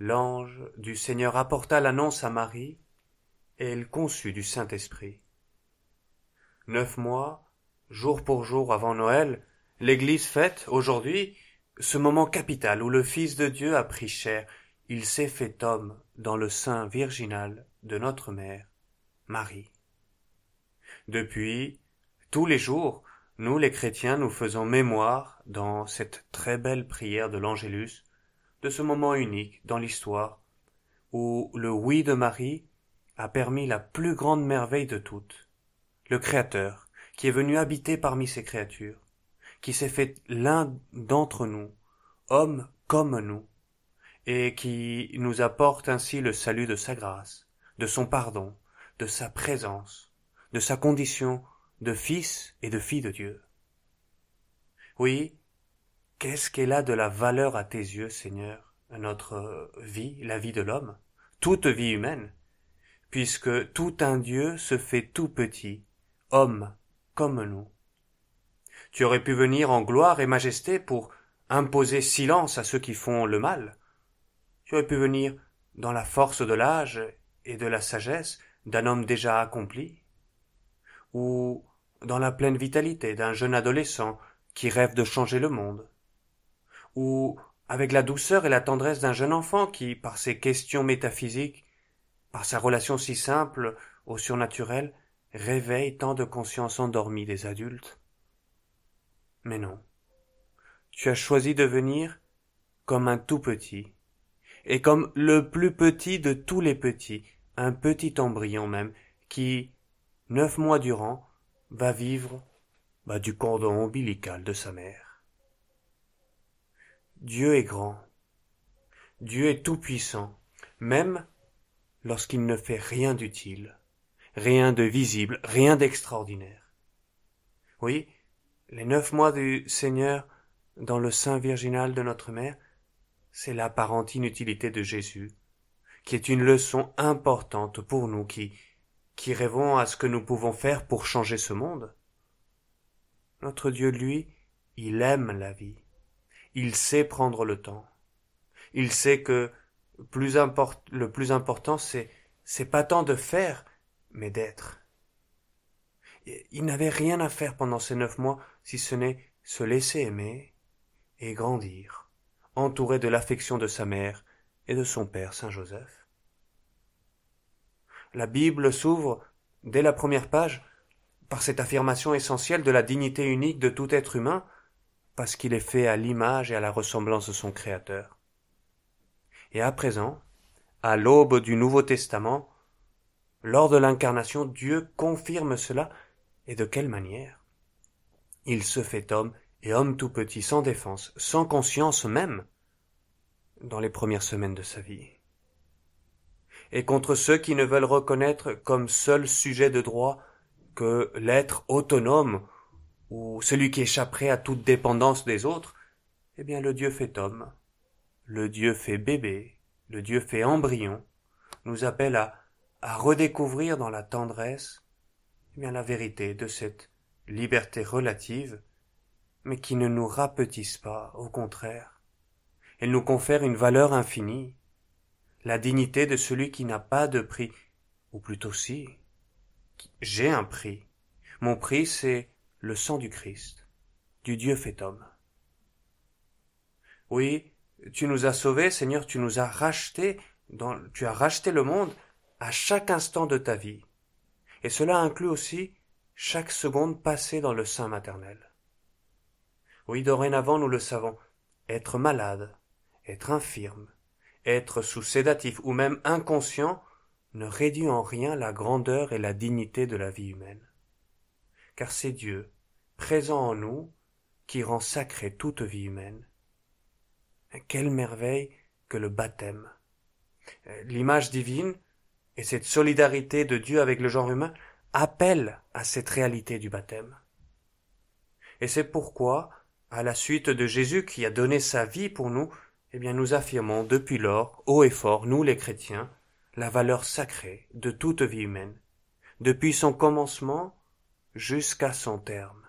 L'ange du Seigneur apporta l'annonce à Marie, et elle conçut du Saint-Esprit. Neuf mois, jour pour jour avant Noël, l'Église fête, aujourd'hui, ce moment capital où le Fils de Dieu a pris chair, il s'est fait homme dans le sein virginal de notre mère, Marie. Depuis, tous les jours, nous les chrétiens nous faisons mémoire, dans cette très belle prière de l'Angélus, de ce moment unique dans l'histoire où le oui de Marie a permis la plus grande merveille de toutes, le Créateur, qui est venu habiter parmi ses créatures, qui s'est fait l'un d'entre nous, homme comme nous, et qui nous apporte ainsi le salut de sa grâce, de son pardon, de sa présence, de sa condition de fils et de fille de Dieu. Oui, Qu'est-ce qu'elle a de la valeur à tes yeux, Seigneur, notre vie, la vie de l'homme, toute vie humaine, puisque tout un Dieu se fait tout petit, homme comme nous. Tu aurais pu venir en gloire et majesté pour imposer silence à ceux qui font le mal. Tu aurais pu venir dans la force de l'âge et de la sagesse d'un homme déjà accompli, ou dans la pleine vitalité d'un jeune adolescent qui rêve de changer le monde ou avec la douceur et la tendresse d'un jeune enfant qui, par ses questions métaphysiques, par sa relation si simple au surnaturel, réveille tant de consciences endormies des adultes. Mais non. Tu as choisi de venir comme un tout petit, et comme le plus petit de tous les petits, un petit embryon même, qui, neuf mois durant, va vivre bah, du cordon ombilical de sa mère. Dieu est grand. Dieu est tout-puissant, même lorsqu'il ne fait rien d'utile, rien de visible, rien d'extraordinaire. Oui, les neuf mois du Seigneur dans le sein virginal de notre mère, c'est l'apparente inutilité de Jésus, qui est une leçon importante pour nous qui, qui rêvons à ce que nous pouvons faire pour changer ce monde. Notre Dieu, lui, il aime la vie il sait prendre le temps. Il sait que plus le plus important, c'est, c'est pas tant de faire, mais d'être. Il n'avait rien à faire pendant ces neuf mois si ce n'est se laisser aimer et grandir, entouré de l'affection de sa mère et de son père Saint Joseph. La Bible s'ouvre, dès la première page, par cette affirmation essentielle de la dignité unique de tout être humain, parce qu'il est fait à l'image et à la ressemblance de son Créateur. Et à présent, à l'aube du Nouveau Testament, lors de l'incarnation, Dieu confirme cela, et de quelle manière Il se fait homme, et homme tout petit, sans défense, sans conscience même, dans les premières semaines de sa vie. Et contre ceux qui ne veulent reconnaître comme seul sujet de droit que l'être autonome ou celui qui échapperait à toute dépendance des autres, eh bien le Dieu fait homme, le Dieu fait bébé, le Dieu fait embryon, nous appelle à, à redécouvrir dans la tendresse eh bien la vérité de cette liberté relative, mais qui ne nous rapetisse pas, au contraire. Elle nous confère une valeur infinie, la dignité de celui qui n'a pas de prix, ou plutôt si, j'ai un prix. Mon prix, c'est le sang du Christ, du Dieu fait homme. Oui, tu nous as sauvés, Seigneur, tu nous as rachetés, tu as racheté le monde à chaque instant de ta vie. Et cela inclut aussi chaque seconde passée dans le sein maternel. Oui, dorénavant, nous le savons, être malade, être infirme, être sous sédatif ou même inconscient ne réduit en rien la grandeur et la dignité de la vie humaine. Car c'est Dieu présent en nous, qui rend sacrée toute vie humaine. Quelle merveille que le baptême. Euh, l'image divine et cette solidarité de Dieu avec le genre humain appellent à cette réalité du baptême. Et c'est pourquoi, à la suite de Jésus qui a donné sa vie pour nous, eh bien nous affirmons depuis lors, haut et fort, nous les chrétiens, la valeur sacrée de toute vie humaine, depuis son commencement jusqu'à son terme.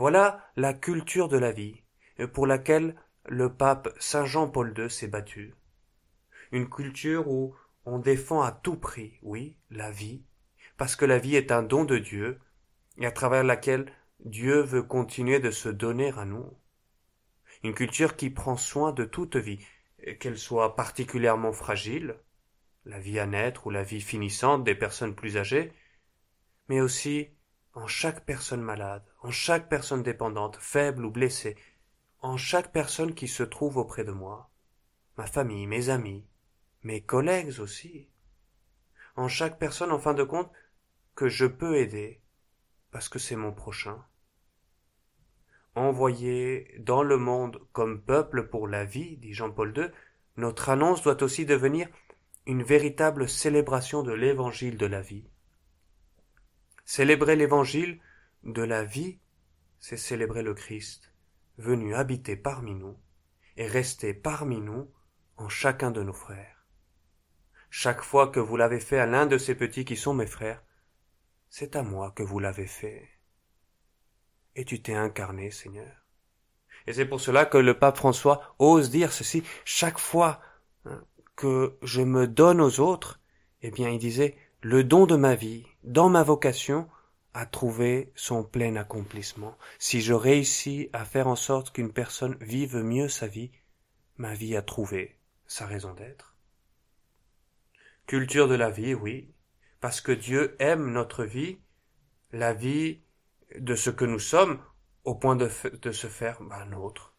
Voilà la culture de la vie, euh, pour laquelle le pape Saint Jean-Paul II s'est battu. Une culture où on défend à tout prix, oui, la vie, parce que la vie est un don de Dieu, et à travers laquelle Dieu veut continuer de se donner à nous. Une culture qui prend soin de toute vie, euh, qu'elle soit particulièrement fragile, la vie à naître ou la vie finissante des personnes plus âgées, mais aussi en chaque personne malade, en chaque personne dépendante, faible ou blessée, en chaque personne qui se trouve auprès de moi, ma famille, mes amis, mes collègues aussi, en chaque personne en fin de compte que je peux aider, parce que c'est mon prochain. Envoyé dans le monde comme peuple pour la vie, dit Jean-Paul II, notre annonce doit aussi devenir une véritable célébration de l'évangile de la vie. Célébrer l'évangile de la vie, c'est célébrer le Christ, venu habiter parmi nous et rester parmi nous en chacun de nos frères. Chaque fois que vous l'avez fait à l'un de ces petits qui sont mes frères, c'est à moi que vous l'avez fait. Et tu t'es incarné, Seigneur. Et c'est pour cela que le pape François ose dire ceci chaque fois hein, que je me donne aux autres, eh bien, il disait, le don de ma vie, dans ma vocation, a trouvé son plein accomplissement. Si je réussis à faire en sorte qu'une personne vive mieux sa vie, ma vie a trouvé sa raison d'être. Culture de la vie, oui, parce que Dieu aime notre vie, la vie de ce que nous sommes, au point de, se faire un ben, autre.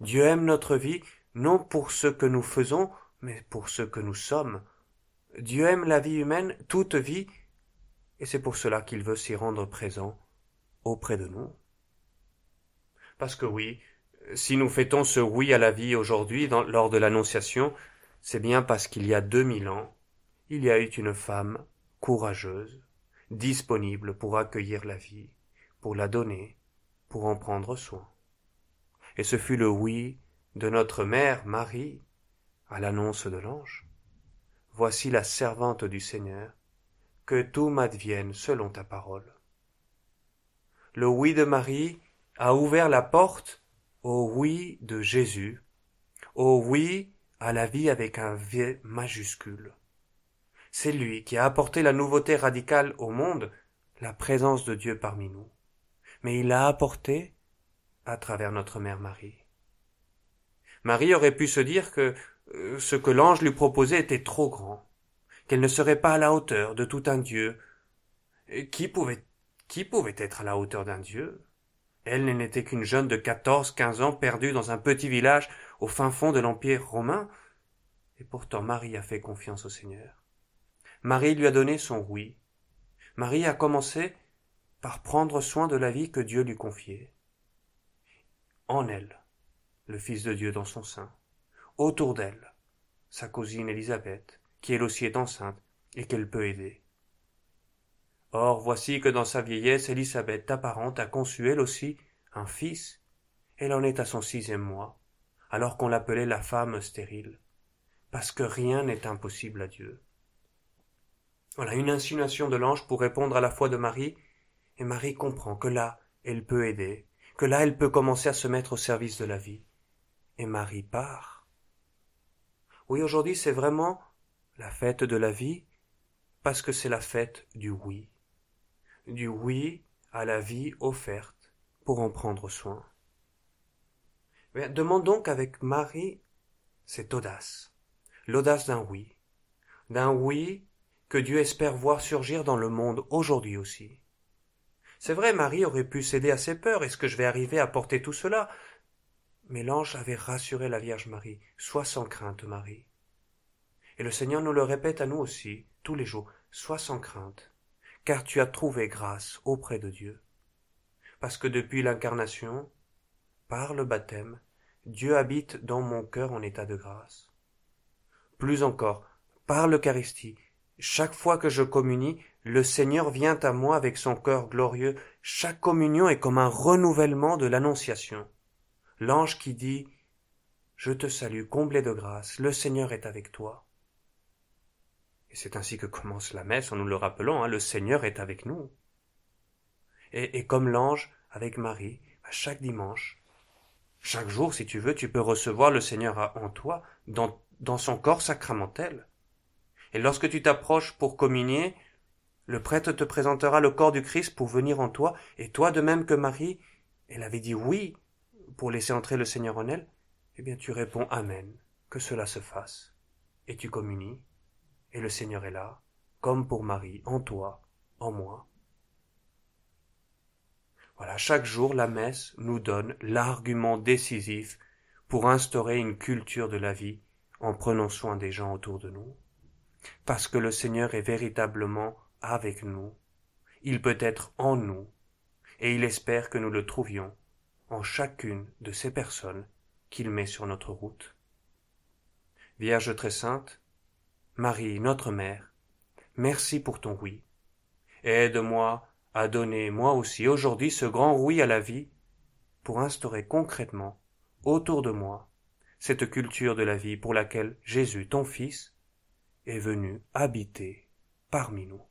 Dieu aime notre vie, non pour ce que nous faisons, mais pour ce que nous sommes, Dieu aime la vie humaine, toute vie, et c'est pour cela qu'il veut s'y rendre présent auprès de nous. Parce que oui, si nous fêtons ce oui à la vie aujourd'hui lors de l'Annonciation, c'est bien parce qu'il y a deux mille ans, il y a eu une femme courageuse, disponible pour accueillir la vie, pour la donner, pour en prendre soin. Et ce fut le oui de notre mère Marie à l'annonce de l'ange. Voici la servante du Seigneur, que tout m'advienne selon ta parole. Le oui de Marie a ouvert la porte au oui de Jésus, au oui à la vie avec un V majuscule. C'est lui qui a apporté la nouveauté radicale au monde, la présence de Dieu parmi nous. Mais il l'a apporté à travers notre Mère Marie. Marie aurait pu se dire que euh, ce que l'ange lui proposait était trop grand, qu'elle ne serait pas à la hauteur de tout un dieu. Qui pouvait, qui pouvait être à la hauteur d'un dieu Elle n'était qu'une jeune de quatorze, quinze ans perdue dans un petit village au fin fond de l'Empire romain. Et pourtant Marie a fait confiance au Seigneur. Marie lui a donné son oui. Marie a commencé par prendre soin de la vie que Dieu lui confiait. En elle, le Fils de Dieu dans son sein autour d'elle sa cousine Elisabeth, qui elle aussi est enceinte et qu'elle peut aider. Or voici que dans sa vieillesse Élisabeth apparente a conçu elle aussi un fils, elle en est à son sixième mois, alors qu'on l'appelait la femme stérile, parce que rien n'est impossible à Dieu. Voilà une insinuation de l'ange pour répondre à la foi de Marie, et Marie comprend que là elle peut aider, que là elle peut commencer à se mettre au service de la vie. Et Marie part oui, aujourd'hui, c'est vraiment la fête de la vie parce que c'est la fête du oui. Du oui à la vie offerte pour en prendre soin. Mais donc avec Marie cette audace, l'audace d'un oui, d'un oui que Dieu espère voir surgir dans le monde aujourd'hui aussi. C'est vrai, Marie aurait pu céder à ses peurs, est-ce que je vais arriver à porter tout cela mais l'ange avait rassuré la Vierge Marie. Sois sans crainte, Marie. Et le Seigneur nous le répète à nous aussi, tous les jours. Sois sans crainte, car tu as trouvé grâce auprès de Dieu. Parce que depuis l'incarnation, par le baptême, Dieu habite dans mon cœur en état de grâce. Plus encore, par l'Eucharistie, chaque fois que je communie, le Seigneur vient à moi avec son cœur glorieux. Chaque communion est comme un renouvellement de l'Annonciation l'ange qui dit Je te salue, comblé de grâce, le Seigneur est avec toi. Et c'est ainsi que commence la messe en nous le rappelant, hein, le Seigneur est avec nous. Et, comme l'ange avec Marie, à chaque dimanche, chaque jour, si tu veux, tu peux recevoir le Seigneur en toi, dans, dans son corps sacramentel. Et lorsque tu t'approches pour communier, le prêtre te présentera le corps du Christ pour venir en toi, et toi de même que Marie, elle avait dit oui, pour laisser entrer le Seigneur en elle, eh bien tu réponds Amen, que cela se fasse. Et tu communies, et le Seigneur est là, comme pour Marie, en toi, en moi. Voilà, chaque jour la messe nous donne l'argument décisif pour instaurer une culture de la vie en prenant soin des gens autour de nous. Parce que le Seigneur est véritablement avec nous, il peut être en nous, et il espère que nous le trouvions en chacune de ces personnes qu'il met sur notre route. Vierge très sainte, Marie, notre Mère, merci pour ton oui. Aide-moi à donner moi aussi aujourd'hui ce grand oui à la vie pour instaurer concrètement autour de moi cette culture de la vie pour laquelle Jésus, ton Fils, est venu habiter parmi nous.